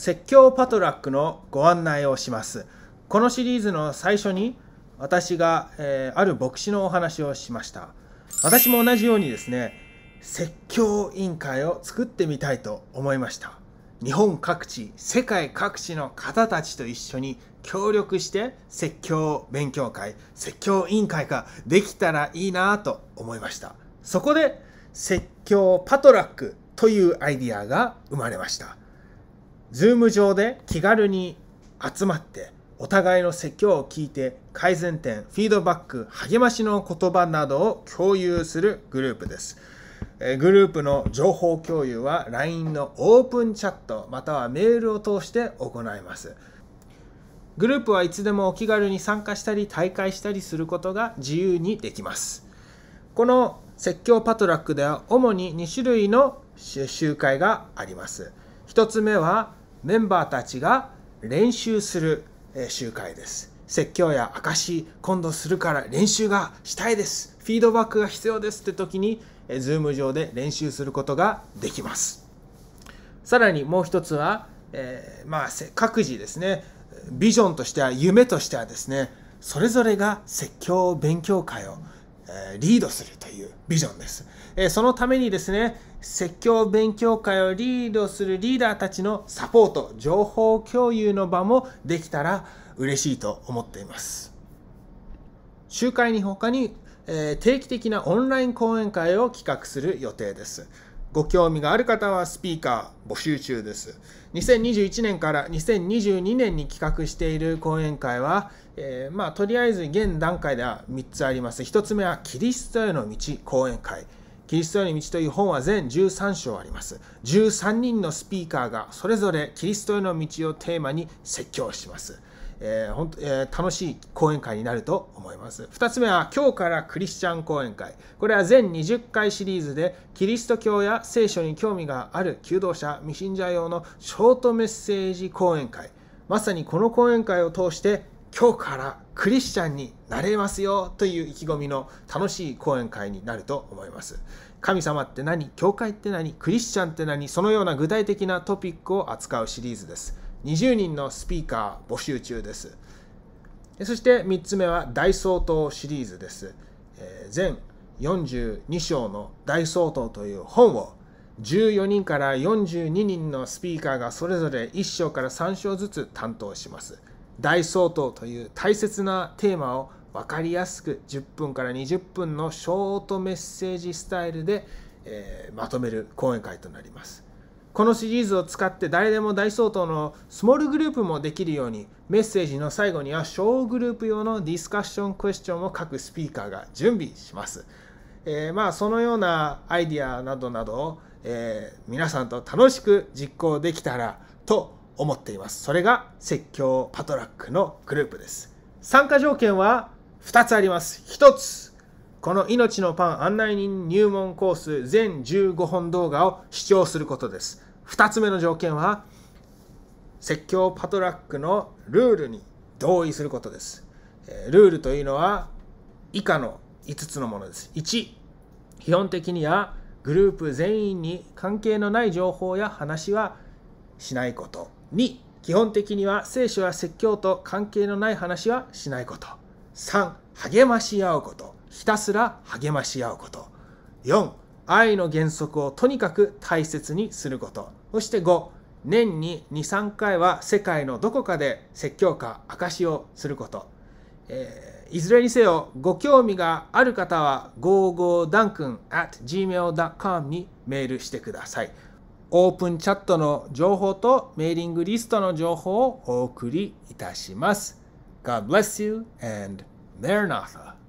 説教パトラックのご案内をしますこのシリーズの最初に私が、えー、ある牧師のお話をしました私も同じようにですね説教委員会を作ってみたいと思いました日本各地世界各地の方たちと一緒に協力して説教勉強会説教委員会ができたらいいなと思いましたそこで説教パトラックというアイディアが生まれましたズーム上で気軽に集まってお互いの説教を聞いて改善点フィードバック励ましの言葉などを共有するグループです。グループの情報共有は LINE のオープンチャットまたはメールを通して行います。グループはいつでもお気軽に参加したり大会したりすることが自由にできます。この説教パトラックでは主に2種類の集会があります。1つ目はメンバーたちが練習する集会です。説教や証今度するから練習がしたいです。フィードバックが必要ですって時に、Zoom 上で練習することができます。さらにもう一つは、えー、まあ、各自ですね、ビジョンとしては、夢としてはですね、それぞれが説教勉強会をリードするというビジョンです。そのためにですね、説教勉強会をリードするリーダーたちのサポート、情報共有の場もできたら嬉しいと思っています。集会に他に定期的なオンライン講演会を企画する予定です。ご興味がある方はスピーカー募集中です。2021年から2022年に企画している講演会は、えー、まあ、とりあえず現段階では3つあります。1つ目はキリストへの道講演会。キリストへの道という本は全13章あります。13人のスピーカーがそれぞれキリストへの道をテーマに説教します。えー、ほんえー、楽しい講演会になると思います。2つ目は、今日からクリスチャン講演会。これは全20回シリーズで、キリスト教や聖書に興味がある求道者、未信者用のショートメッセージ講演会。まさにこの講演会を通して、今日からクリスチャンになれますよという意気込みの楽しい講演会になると思います。神様って何教会って何クリスチャンって何そのような具体的なトピックを扱うシリーズです。20人のスピーカー募集中です。そして3つ目は大総統シリーズです。全42章の大総統という本を14人から42人のスピーカーがそれぞれ1章から3章ずつ担当します。大総統という大切なテーマを分かりやすく10分から20分のショートメッセージスタイルで、えー、まとめる講演会となります。このシリーズを使って誰でも大相当のスモールグループもできるようにメッセージの最後には小グループ用のディスカッションクエスチョンを各スピーカーが準備します。えー、まあそのようなアイディアなどなどを、えー、皆さんと楽しく実行できたらと思っています。それが説教パトラックのグループです。参加条件は2つあります。1つこの命のパン案内人入門コース全15本動画を視聴することです。2つ目の条件は、説教パトラックのルールに同意することです。ルールというのは以下の5つのものです。1、基本的にはグループ全員に関係のない情報や話はしないこと。2、基本的には聖書や説教と関係のない話はしないこと。3、励まし合うこと。ひたすら励まし合うこと4愛の原則をとにかく大切にすることそして5年に23回は世界のどこかで説教か証をすること、えー、いずれにせよご興味がある方は gogodankun.gmail.com にメールしてくださいオープンチャットの情報とメーリングリストの情報をお送りいたします God bless you and Maranatha